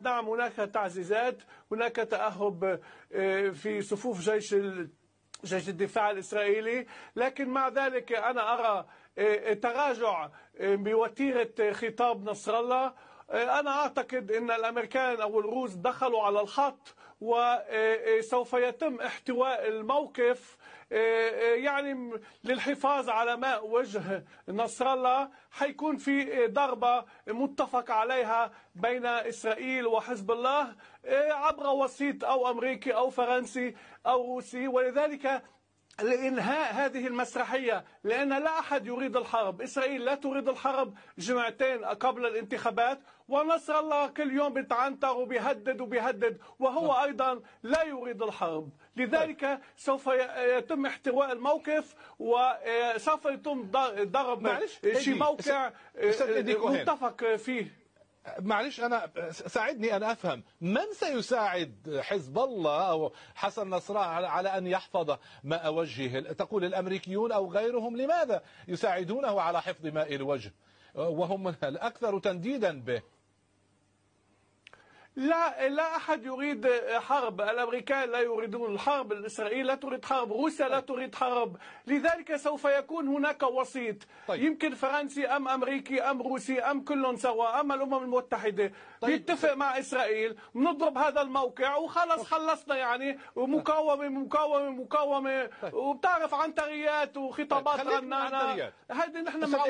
نعم هناك تعزيزات هناك تأهب آه، في صفوف جيش جيش الدفاع الإسرائيلي لكن مع ذلك أنا أرى آه، تراجع آه، بوتيرة خطاب نصر الله أنا أعتقد أن الأمريكان أو الروس دخلوا على الخط وسوف يتم احتواء الموقف آه، آه، يعني للحفاظ على ماء وجه نصر الله حيكون في ضربة متفق عليها بين إسرائيل وحزب الله آه، عبر وسيط أو أمريكي أو فرنسي أو روسي ولذلك لإنهاء هذه المسرحية لأن لا أحد يريد الحرب إسرائيل لا تريد الحرب جمعتين قبل الانتخابات ونصر الله كل يوم بتعنتر وبيهدد وبيهدد وهو نعم. أيضا لا يريد الحرب لذلك نعم. سوف يتم احتواء الموقف وسوف آه، يتم ضرب نعم. شي موقع آه، متفق فيه معلش انا ساعدني ان افهم من سيساعد حزب الله او حسن نصر الله على ان يحفظ ماء وجهه تقول الامريكيون او غيرهم لماذا يساعدونه على حفظ ماء الوجه وهم الاكثر تنديدا به لا لا أحد يريد حرب الأمريكان لا يريدون الحرب الإسرائيل لا تريد حرب روسيا لا طيب. تريد حرب لذلك سوف يكون هناك وسيط طيب. يمكن فرنسي أم أمريكي أم روسي أم كل سواء أم الأمم المتحدة طيب. يتفق مع إسرائيل نضرب هذا الموقع وخلص خلصنا يعني ومقاومة مقاومة مقاومة طيب. وبتعرف عنتريات وخطابات طيب. رنانة هذه نحن مع